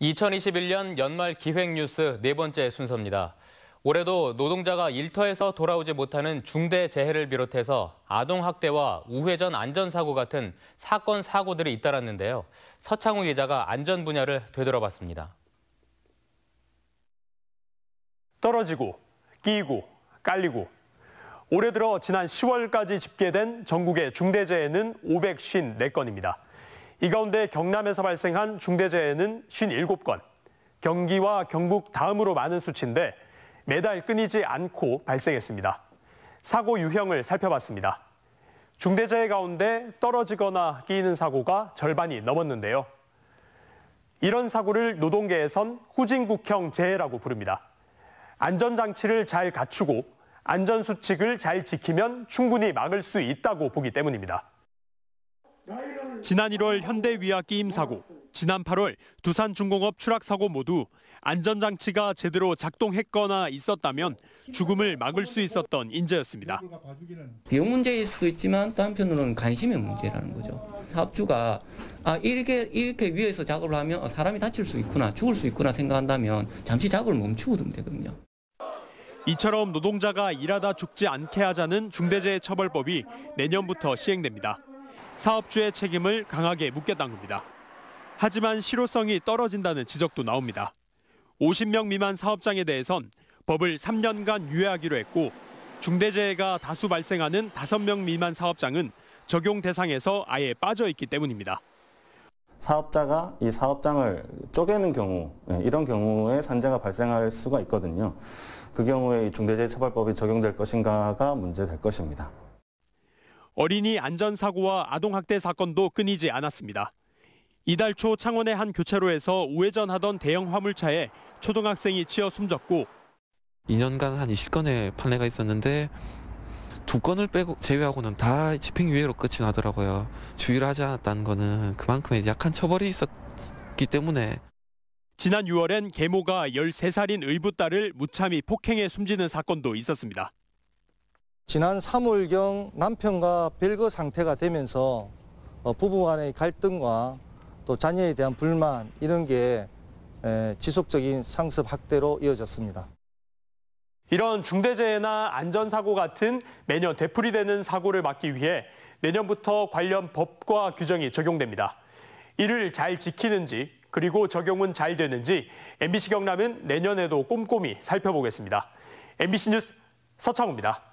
2021년 연말 기획 뉴스 네 번째 순서입니다. 올해도 노동자가 일터에서 돌아오지 못하는 중대 재해를 비롯해서 아동 학대와 우회전 안전사고 같은 사건 사고들이 잇따랐는데요. 서창우 기자가 안전 분야를 되돌아봤습니다. 떨어지고 끼고 깔리고 올해 들어 지난 10월까지 집계된 전국의 중대재해는 554건입니다. 이 가운데 경남에서 발생한 중대재해는 57건, 경기와 경북 다음으로 많은 수치인데 매달 끊이지 않고 발생했습니다. 사고 유형을 살펴봤습니다. 중대재해 가운데 떨어지거나 끼이는 사고가 절반이 넘었는데요. 이런 사고를 노동계에선 후진국형 재해라고 부릅니다. 안전장치를 잘 갖추고 안전수칙을 잘 지키면 충분히 막을 수 있다고 보기 때문입니다. 지난 1월 현대위아 끼임 사고, 지난 8월 두산중공업 추락 사고 모두 안전장치가 제대로 작동했거나 있었다면 죽음을 막을 수 있었던 인재였습니다. 비용 문제일 수도 있지만 또 한편으로는 관심의 문제라는 거죠. 사업주가 아 이렇게 이렇게 위에서 작업을 하면 어, 사람이 다칠 수 있구나 죽을 수 있구나 생각한다면 잠시 작업을 멈추고 두면 되거든요. 이처럼 노동자가 일하다 죽지 않게 하자는 중대재해처벌법이 내년부터 시행됩니다. 사업주의 책임을 강하게 묻겠다는 겁니다. 하지만 실효성이 떨어진다는 지적도 나옵니다. 50명 미만 사업장에 대해선 법을 3년간 유예하기로 했고 중대재해가 다수 발생하는 5명 미만 사업장은 적용 대상에서 아예 빠져 있기 때문입니다. 사업자가 이 사업장을 쪼개는 경우 예, 이런 경우에 산재가 발생할 수가 있거든요. 그 경우에 중대재해처벌법이 적용될 것인가가 문제될 것입니다. 어린이 안전사고와 아동학대 사건도 끊이지 않았습니다. 이달 초 창원의 한 교차로에서 우회전하던 대형 화물차에 초등학생이 치여 숨졌고 2년간 한 20건의 판례가 있었는데 두 건을 빼고 제외하고는 다 집행유예로 끝이 나더라고요. 주의를 하지 않았다는 것은 그만큼의 약한 처벌이 있었기 때문에 지난 6월엔 계모가 13살인 의붓딸을 무참히 폭행해 숨지는 사건도 있었습니다. 지난 3월경 남편과 별거 상태가 되면서 어, 부부 간의 갈등과 또 자녀에 대한 불만 이런 게 지속적인 상습 학대로 이어졌습니다. 이런 중대재해나 안전사고 같은 매년 되풀이되는 사고를 막기 위해 내년부터 관련 법과 규정이 적용됩니다. 이를 잘 지키는지 그리고 적용은 잘 되는지 MBC 경남은 내년에도 꼼꼼히 살펴보겠습니다. MBC 뉴스 서창우입니다.